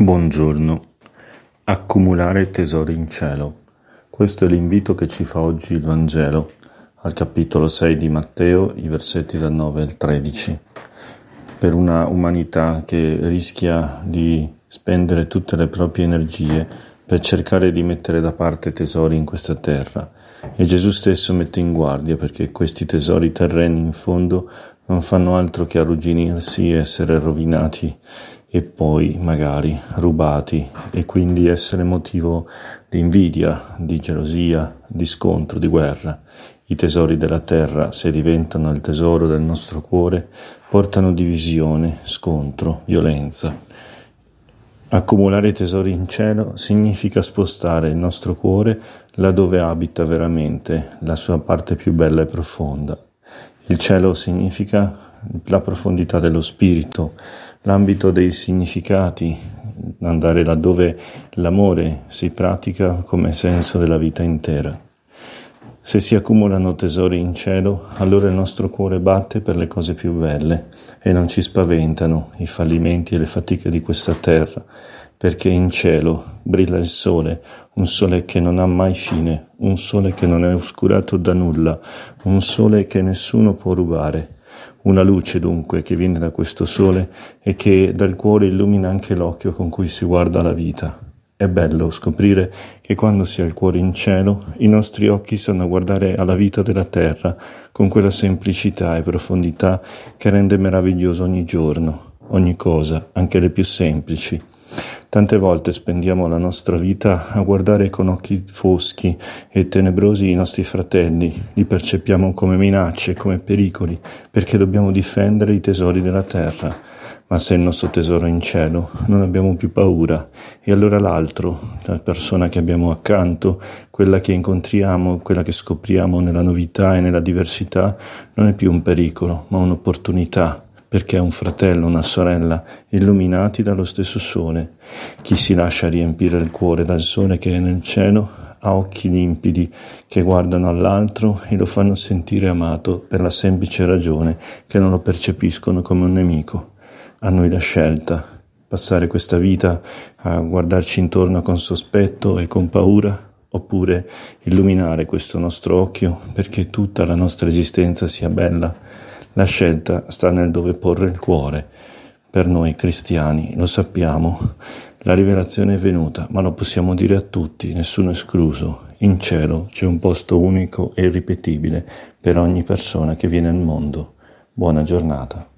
Buongiorno. Accumulare tesori in cielo. Questo è l'invito che ci fa oggi il Vangelo, al capitolo 6 di Matteo, i versetti dal 9 al 13. Per una umanità che rischia di spendere tutte le proprie energie per cercare di mettere da parte tesori in questa terra. E Gesù stesso mette in guardia perché questi tesori terreni in fondo non fanno altro che arrugginirsi e essere rovinati e poi magari rubati e quindi essere motivo di invidia, di gelosia, di scontro, di guerra. I tesori della terra, se diventano il tesoro del nostro cuore, portano divisione, scontro, violenza. Accumulare tesori in cielo significa spostare il nostro cuore laddove abita veramente la sua parte più bella e profonda. Il cielo significa la profondità dello spirito, l'ambito dei significati, andare laddove l'amore si pratica come senso della vita intera. Se si accumulano tesori in cielo, allora il nostro cuore batte per le cose più belle e non ci spaventano i fallimenti e le fatiche di questa terra, perché in cielo brilla il sole, un sole che non ha mai fine, un sole che non è oscurato da nulla, un sole che nessuno può rubare una luce dunque che viene da questo sole e che dal cuore illumina anche l'occhio con cui si guarda la vita. È bello scoprire che quando si ha il cuore in cielo, i nostri occhi sanno guardare alla vita della terra con quella semplicità e profondità che rende meraviglioso ogni giorno, ogni cosa, anche le più semplici. Tante volte spendiamo la nostra vita a guardare con occhi foschi e tenebrosi i nostri fratelli, li percepiamo come minacce, come pericoli, perché dobbiamo difendere i tesori della terra. Ma se il nostro tesoro è in cielo, non abbiamo più paura. E allora l'altro, la persona che abbiamo accanto, quella che incontriamo, quella che scopriamo nella novità e nella diversità, non è più un pericolo, ma un'opportunità perché è un fratello, una sorella, illuminati dallo stesso sole. Chi si lascia riempire il cuore dal sole che è nel cielo ha occhi limpidi che guardano all'altro e lo fanno sentire amato per la semplice ragione che non lo percepiscono come un nemico. A noi la scelta, passare questa vita a guardarci intorno con sospetto e con paura oppure illuminare questo nostro occhio perché tutta la nostra esistenza sia bella la scelta sta nel dove porre il cuore. Per noi cristiani lo sappiamo, la rivelazione è venuta, ma lo possiamo dire a tutti, nessuno escluso. In cielo c'è un posto unico e irripetibile per ogni persona che viene al mondo. Buona giornata.